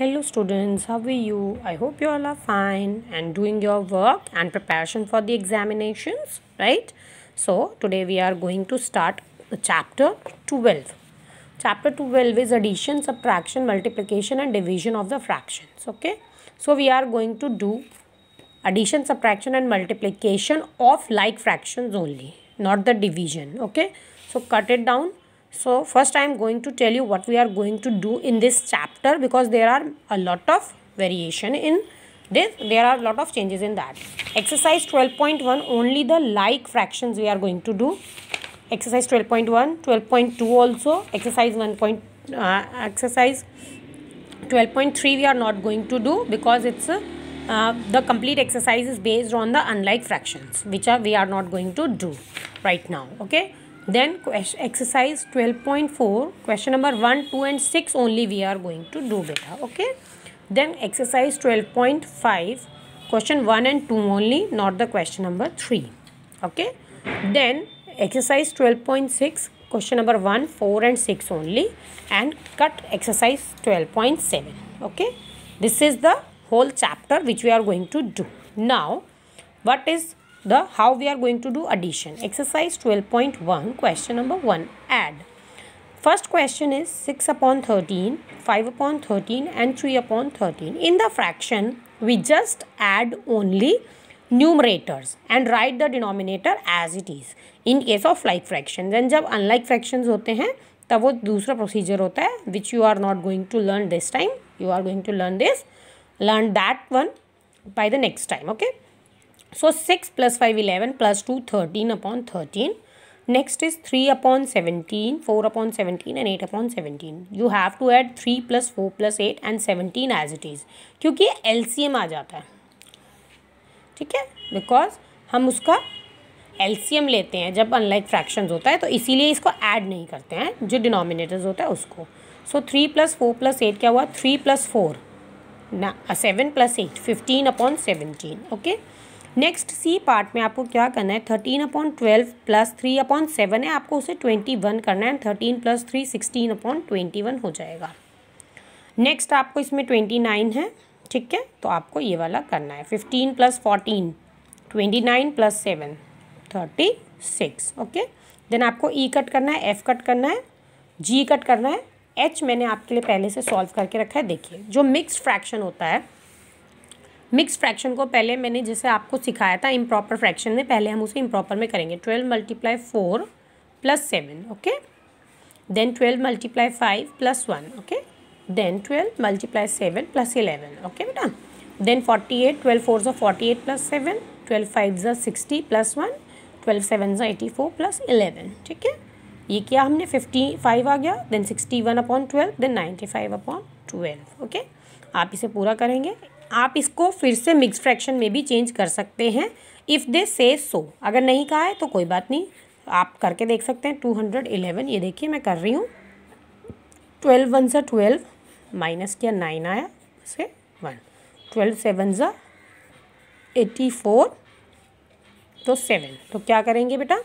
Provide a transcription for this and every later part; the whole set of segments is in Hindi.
hello students how are you i hope you all are fine and doing your work and preparation for the examinations right so today we are going to start chapter 12 chapter 12 is addition subtraction multiplication and division of the fractions okay so we are going to do addition subtraction and multiplication of like fractions only not the division okay so cut it down so first i am going to tell you what we are going to do in this chapter because there are a lot of variation in this there are a lot of changes in that exercise 12.1 only the like fractions we are going to do exercise 12.1 12.2 also exercise 1. Point, uh, exercise 12.3 we are not going to do because it's uh, the complete exercise is based on the unlike fractions which are we are not going to do right now okay then exercise 12.4, question number 1, 2 and 6 only we are going to do beta. Okay. Then exercise 12.5, question 1 and 2 only, not the question number 3. Okay. Then exercise 12.6, question number 1, 4 and 6 only and cut exercise 12.7. Okay. This is the whole chapter which we are going to do. Now, what is the how we are going to do addition. Exercise 12.1 question number 1 add. First question is 6 upon 13, 5 upon 13 and 3 upon 13. In the fraction we just add only numerators and write the denominator as it is. In case of like fractions and जब unlike fractions होते हैं तब वो दूसरा procedure होता है which you are not going to learn this time. You are going to learn this, learn that one by the next time. Okay. So six plus five eleven plus two thirteen upon thirteen next is three upon seventeen four upon seventeen and eight upon seventeen you have to add three plus four plus eight and seventeen as it is क्योंकि एल सी एम आ जाता है ठीक है बिकॉज हम उसका एल सी एम लेते हैं जब अनलाइक फ्रैक्शन होता है तो इसीलिए इसको एड नहीं करते हैं जो डिनोमिनेटर्स होता है उसको so three plus four plus eight क्या हुआ थ्री प्लस फोर ना seven plus eight fifteen upon seventeen okay next C part में आपको क्या करना है thirteen upon twelve plus three upon seven है आपको उसे ट्वेंटी वन करना है thirteen plus three sixteen upon twenty one हो जाएगा नेक्स्ट आपको इसमें ट्वेंटी नाइन है ठीक है तो आपको ये वाला करना है fifteen plus fourteen twenty nine plus seven thirty six okay then आपको ई e कट करना है एफ कट करना है जी कट करना है एच मैंने आपके लिए पहले से सॉल्व करके रखा है देखिए जो मिक्स फ्रैक्शन होता है मिक्स फ्रैक्शन को पहले मैंने जैसे आपको सिखाया था इम्प्रॉपर फ्रैक्शन में पहले हम उसे इम्प्रॉपर में करेंगे twelve multiply four plus seven okay then twelve multiply five plus one okay then twelve multiply seven plus eleven okay बेटा then forty eight twelve four जो forty eight plus seven twelve five जो sixty plus one twelve seven जो एटी फोर प्लस इलेवन ठीक है ये किया हमने फिफ्टी फाइव आ गया then sixty one upon twelve then ninety five upon twelve okay आप इसे पूरा करेंगे आप इसको फिर से मिक्स फ्रैक्शन में भी चेंज कर सकते हैं इफ़ दे से सो अगर नहीं कहा है तो कोई बात नहीं आप करके देख सकते हैं टू हंड्रेड इलेवन ये देखिए मैं कर रही हूँ ट्वेल्व वन ज़ा ट्वेल्व माइनस किया नाइन आया से वन ट्वेल्व सेवन ज़ा एटी फोर तो सेवन तो क्या करेंगे बेटा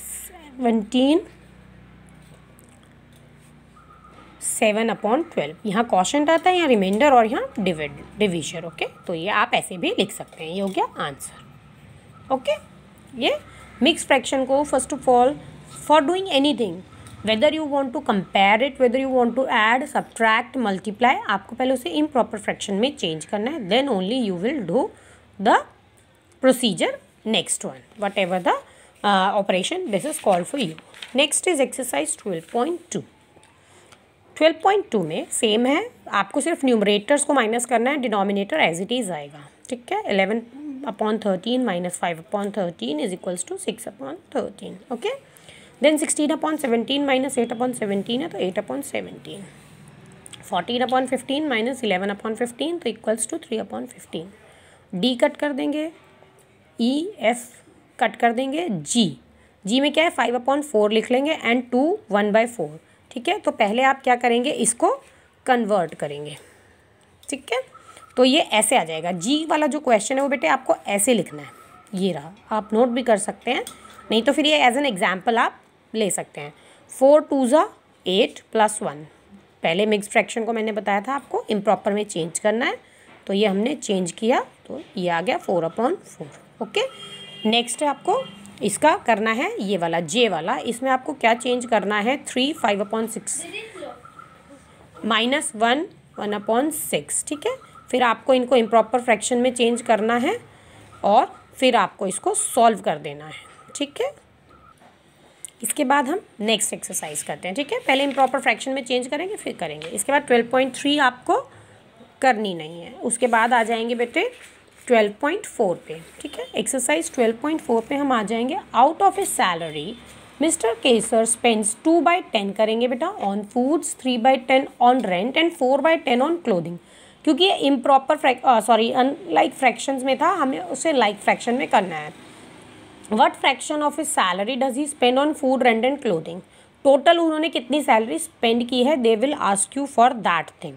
सेवनटीन सेवन अपॉन ट्वेल्व यहाँ क्वेश्चन आता है यहाँ रिमाइंडर और यहाँ डिविड डिविजर ओके तो ये आप ऐसे भी लिख सकते हैं ये हो गया आंसर ओके ये मिक्स फ्रैक्शन को first of all for doing anything whether you want to compare it whether you want to add subtract multiply आपको पहले उसे इम प्रॉपर फ्रैक्शन में चेंज करना है then only you will do the procedure next one whatever the is call for you next is exercise twelve point two twelve point two में सेम है आपको सिर्फ न्यूमरेटर्स को माइनस करना है डिनोमिनेटर एज इट इज़ आएगा ठीक है eleven upon thirteen minus five upon thirteen is equals to six upon thirteen okay then sixteen upon seventeen minus eight upon seventeen है तो eight upon seventeen fourteen upon fifteen minus eleven upon fifteen तो equals to three upon fifteen D cut कर देंगे ई e, एफ कट कर देंगे जी जी में क्या है फाइव अपॉन फोर लिख लेंगे and two one by four ठीक है तो पहले आप क्या करेंगे इसको कन्वर्ट करेंगे ठीक है तो ये ऐसे आ जाएगा जी वाला जो क्वेश्चन है वो बेटे आपको ऐसे लिखना है ये रहा आप नोट भी कर सकते हैं नहीं तो फिर ये एज एन एग्जाम्पल आप ले सकते हैं फोर टू ज़ा एट प्लस वन पहले मिक्स फ्रैक्शन को मैंने बताया था आपको इम्प्रॉपर में चेंज करना है तो ये हमने चेंज किया तो ये आ गया four upon four okay next है आपको इसका करना है ये वाला जे वाला इसमें आपको क्या चेंज करना है three five upon six minus one one upon six ठीक है फिर आपको इनको इम्प्रॉपर फ्रैक्शन में चेंज करना है और फिर आपको इसको सॉल्व कर देना है ठीक है इसके बाद हम नेक्स्ट एक्सरसाइज करते हैं ठीक है पहले इम्प्रॉपर फ्रैक्शन में चेंज करेंगे फिर करेंगे इसके बाद ट्वेल्व पॉइंट थ्री आपको करनी नहीं है उसके बाद आ जाएंगे बेटे ट्वेल्व पॉइंट फोर पे ठीक है एक्सरसाइज ट्वेल्व पॉइंट फोर पे हम आ जाएंगे out of a salary mister Kesar spends two by ten करेंगे बेटा on foods three by ten on rent and four by ten on clothing क्योंकि ये इम्प्रॉपर सॉरी अनलाइक फ्रैक्शन में था हमें उसे लाइक like फ्रैक्शन में करना है what fraction of is salary does he spend on food rent and clothing total उन्होंने कितनी सैलरी स्पेंड की है they will ask you for that thing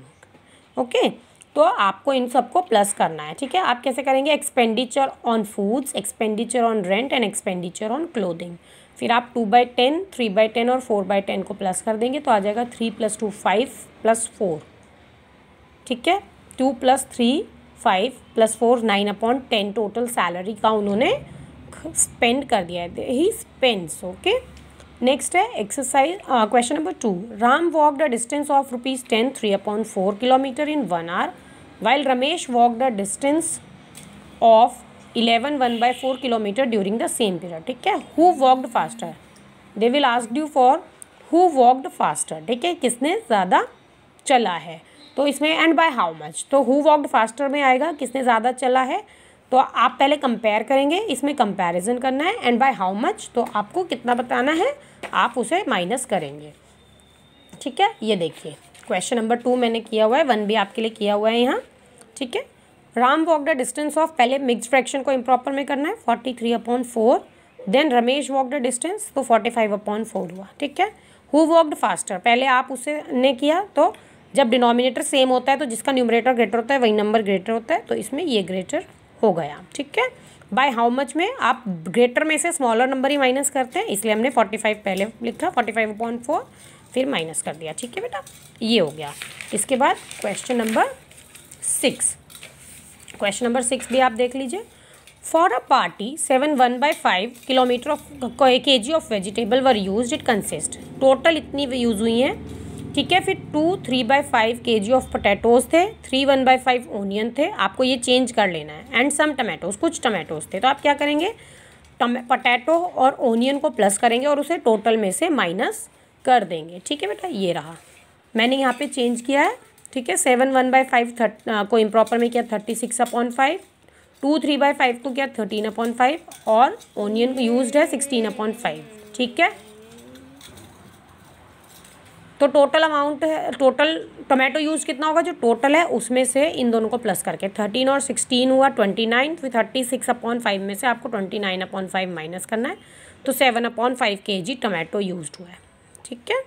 okay तो आपको इन सबको प्लस करना है ठीक है आप कैसे करेंगे expenditure on foods expenditure on rent and expenditure on clothing फिर आप two by ten three by ten और फोर बाई टेन को प्लस कर देंगे तो आ जाएगा three plus two five plus four ठीक है two plus three five plus four nine upon ten total salary का उन्होंने स्पेंड कर दिया है ही स्पेंड्स ओके नेक्स्ट है exercise question number two Ram walk the distance of rupees ten three upon four kilometre in one hour while Ramesh walk the distance of eleven one by four kilometre during the same period ठीक है who walked faster they will ask you for who walked faster ठीक है किसने ज़्यादा चला है तो इसमें एंड बाय हाउ मच तो हु वॉकड फास्टर में आएगा किसने ज़्यादा चला है तो आप पहले कंपेयर करेंगे इसमें कंपेरिजन करना है एंड बाय हाउ मच तो आपको कितना बताना है आप उसे माइनस करेंगे ठीक है ये देखिए क्वेश्चन नंबर टू मैंने किया हुआ है वन भी आपके लिए किया हुआ है यहाँ ठीक है Ram walk the distance of पहले मिक्स फ्रैक्शन को इम्प्रॉपर में करना है forty three upon four then Ramesh walk the distance तो फोर्टी फाइव अपॉन फोर हुआ ठीक है हु वॉकड फास्टर पहले आप उसे ने किया तो जब डिनोमिनेटर सेम होता है तो जिसका न्यूमरेटर ग्रेटर होता है वही नंबर ग्रेटर होता है तो इसमें ये ग्रेटर हो गया ठीक है बाय हाउ मच में आप ग्रेटर में से स्मॉलर नंबर ही माइनस करते हैं इसलिए हमने फोर्टी फाइव पहले लिखा फोर्टी फाइव अपॉइंट फोर फिर माइनस कर दिया ठीक है बेटा ये हो गया इसके बाद question number six question number six भी आप देख लीजिए for a party seven one by five kilometre of K G of vegetable were use it consist total इतनी यूज़ हुई हैं ठीक है फिर to three by five K G of potatoes थे three one by five onion थे आपको ये चेंज कर लेना है एंड सम टमेटोज कुछ टमाटोज थे तो आप क्या करेंगे पोटैटो और ओनियन को प्लस करेंगे और उसे टोटल में से माइनस कर देंगे ठीक है बेटा ये रहा मैंने यहाँ पे चेंज किया है ठीक है सेवन वन बाई फाइव थर्ट को इम्प्रॉपर में किया thirty six upon five two three by five को किया थर्टीन अपॉन फाइव और ओनियन को यूज है सिक्सटीन अपॉन फाइव ठीक है तो टोटल अमाउंट है टोटल टोमेटो यूज़ कितना होगा जो टोटल है उसमें से इन दोनों को प्लस करके थर्टीन और सिक्सटीन हुआ ट्वेंटी नाइन फिर थर्टी सिक्स अपॉन फाइव में से आपको twenty nine upon five minus करना है तो सेवन अपॉन फाइव के जी टोमेटो यूज हुआ है ठीक है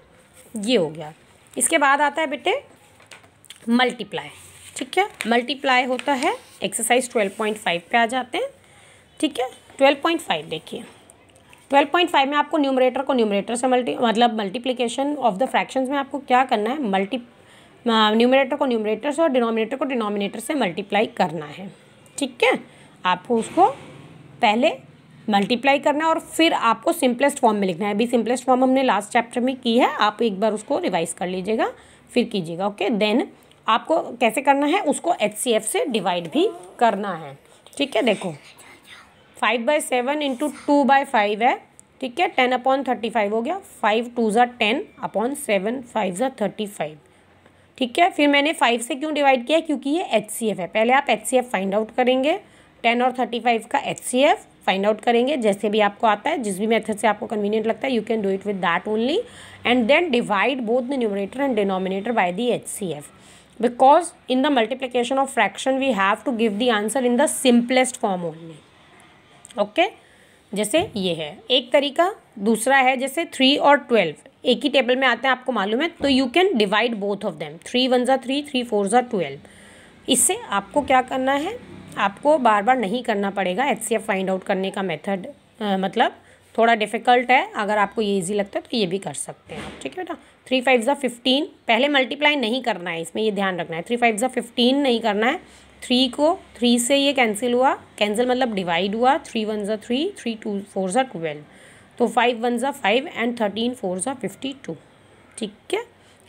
ये हो गया इसके बाद आता है बेटे मल्टीप्लाई ठीक है मल्टीप्लाई होता है एक्सरसाइज ट्वेल्व पॉइंट फाइव पे आ जाते हैं ठीक है ट्वेल्व पॉइंट फाइव देखिए ट्वेल्व पॉइंट फाइव में आपको न्यूमरेटर को न्यूमरेटर से मल्टी मतलब मल्टीप्लिकेशन ऑफ द फ्रैक्शंस में आपको क्या करना है मल्टी न्यूमरेटर को न्यूमरेटर से और डिनोमिनेटर को डिनोमिनेटर से मल्टीप्लाई करना है ठीक है आपको उसको पहले मल्टीप्लाई करना है और फिर आपको सिंपलेस्ट फॉर्म में लिखना है अभी सिंपलेस्ट फॉर्म हमने लास्ट चैप्टर में की है आप एक बार उसको रिवाइज कर लीजिएगा फिर कीजिएगा ओके देन आपको कैसे करना है उसको एच से डिवाइड भी करना है ठीक है देखो five by seven into two by five है ठीक है टेन अपॉन थर्टी फाइव हो गया फाइव टू ज़ा टेन अपॉन सेवन फाइव ज़ा थर्टी फाइव ठीक है फिर मैंने फाइव से क्यों डिवाइड किया क्योंकि ये एच है पहले आप एच फाइंड आउट करेंगे टेन और थर्टी फाइव का H C F find out करेंगे जैसे भी आपको आता है जिस भी मेथड से आपको कन्वीनियंट लगता है you can do it with that only and then divide both the numerator and denominator by the H C F because in the multiplication of fraction we have to give the answer in the simplest form only जैसे ये है एक तरीका दूसरा है जैसे थ्री और ट्वेल्व एक ही टेबल में आते हैं आपको मालूम है तो you can divide both of them three one ज़ा थ्री थ्री फोर ज़ा ट्वेल्व इससे आपको क्या करना है आपको बार बार नहीं करना पड़ेगा एच फाइंड आउट करने का मेथड मतलब थोड़ा डिफिकल्ट है अगर आपको ये इजी लगता है तो ये भी कर सकते हैं आप ठीक है बेटा थ्री फाइव ज़ा फिफ्टीन पहले मल्टीप्लाई नहीं करना है इसमें ये ध्यान रखना है थ्री फाइव ज़ा फिफ्टीन नहीं करना है थ्री को थ्री से ये कैंसिल हुआ कैंसिल मतलब डिवाइड हुआ थ्री वन ज़ा थ्री थ्री टू फोर ज़ा ट्वेल्व तो फाइव वन ज़ा फाइव एंड थर्टीन फोर ज़ा फिफ्टी टू ठीक है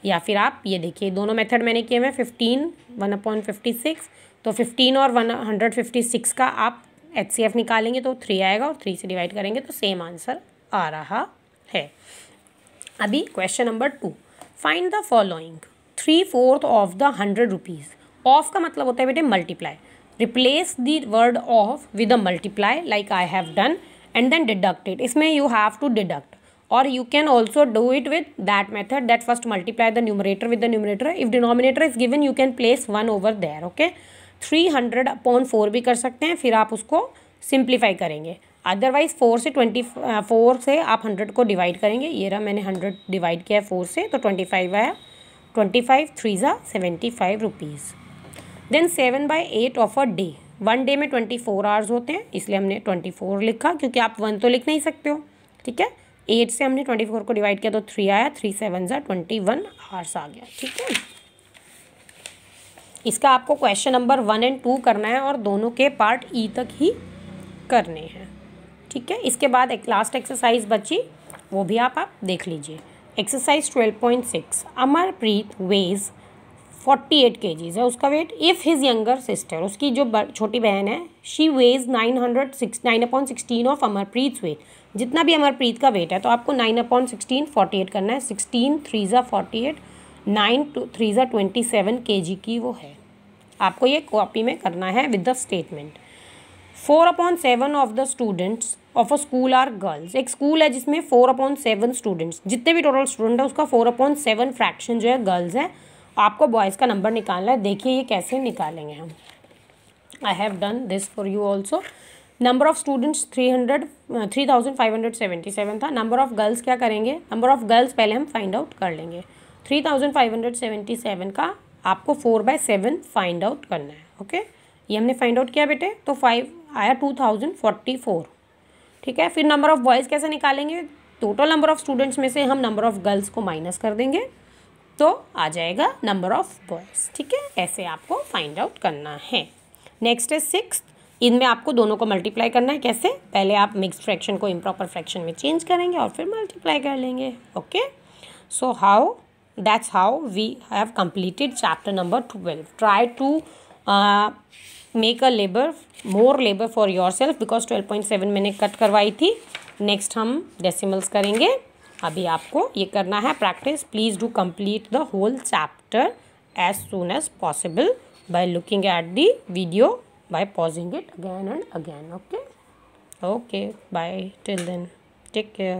या फिर आप ये देखिए दोनों मेथड मैंने किए हुए fifteen one upon fifty six तो फिफ्टीन और वन हंड्रेड फिफ्टी सिक्स का आप एच सी एफ निकालेंगे तो थ्री आएगा और थ्री से डिवाइड करेंगे तो सेम आंसर आ रहा है अभी question number two find the following three fourth of the hundred rupees of का मतलब होता है बेटे multiply replace the word of with a multiply like I have done and then deducted इसमें यू हैव टू डिडक्ट और you can also do it with that method that first multiply the numerator with the numerator if denominator is given you can place one over there okay three hundred upon four भी कर सकते हैं फिर आप उसको सिंप्लीफाई करेंगे अदरवाइज फोर से ट्वेंटी फोर uh, से आप हंड्रेड को डिवाइड करेंगे ये रहा मैंने हंड्रेड डिवाइड किया है फोर से तो ट्वेंटी फाइव आया ट्वेंटी फाइव थ्री ज़ा seventy five rupees then seven by eight of a day one day में ट्वेंटी फोर आवर्स होते हैं इसलिए हमने ट्वेंटी फोर लिखा क्योंकि आप वन तो लिख नहीं सकते हो ठीक है एट से हमने ट्वेंटी फोर को डिवाइड किया तो थ्री आया थ्री सेवन ज़ा ट्वेंटी वन आवर्स आ गया ठीक है इसका आपको question number one and two करना है और दोनों के पार्ट ई e तक ही करने हैं ठीक है इसके बाद एक लास्ट एक्सरसाइज बची वो भी आप आप देख लीजिए exercise twelve point six Amarpreet weighs forty eight K Gs है उसका weight if his younger sister उसकी जो छोटी बहन है she weighs nine hundred six nine upon sixteen of Amarpreet weight जितना भी अमरप्रीत का वेट है तो आपको nine upon sixteen forty eight करना है सिक्सटीन थ्री ज़ा forty eight nine two three ज़ा ट्वेंटी सेवन के जी की वो है आपको ये कॉपी में करना है with the statement four upon seven of the students of a school are girls एक स्कूल है जिसमें फोर अपॉन सेवन स्टूडेंट्स जितने भी टोटल स्टूडेंट है उसका फोर अपॉन सेवन फ्रैक्शन जो है गर्ल्स है आपको बॉयज़ का नंबर निकालना है देखिए ये कैसे निकालेंगे हम I have done this for you also number of students three hundred three thousand five hundred seventy seven था नंबर ऑफ़ गर्ल्स क्या करेंगे नंबर ऑफ़ गर्ल्स पहले हम फाइंड आउट कर लेंगे three thousand five hundred seventy seven का आपको four by seven find out करना है ओके okay? ये हमने फाइंड आउट किया बेटे तो फाइव आया टू थाउजेंड फोर्टी फोर ठीक है फिर नंबर ऑफ़ बॉयज़ कैसे निकालेंगे टोटल नंबर ऑफ़ स्टूडेंट्स में से हम नंबर ऑफ़ गर्ल्स को माइनस कर देंगे तो आ जाएगा नंबर ऑफ बॉयज़ ठीक है ऐसे आपको फाइंड आउट करना है नेक्स्ट है सिक्स इनमें आपको दोनों को मल्टीप्लाई करना है कैसे पहले आप मिक्स फ्रैक्शन को इम्प्रॉपर फ्रैक्शन में चेंज करेंगे और फिर मल्टीप्लाई कर लेंगे okay so how how we have completed chapter number twelve try to make a labour more labour for yourself because twelve point seven मैंने कट करवाई थी नेक्स्ट हम डेसिमल्स करेंगे अभी आपको ये करना है practice please do complete the whole chapter as soon as possible by looking at the video by pausing it again and again okay okay bye till then take care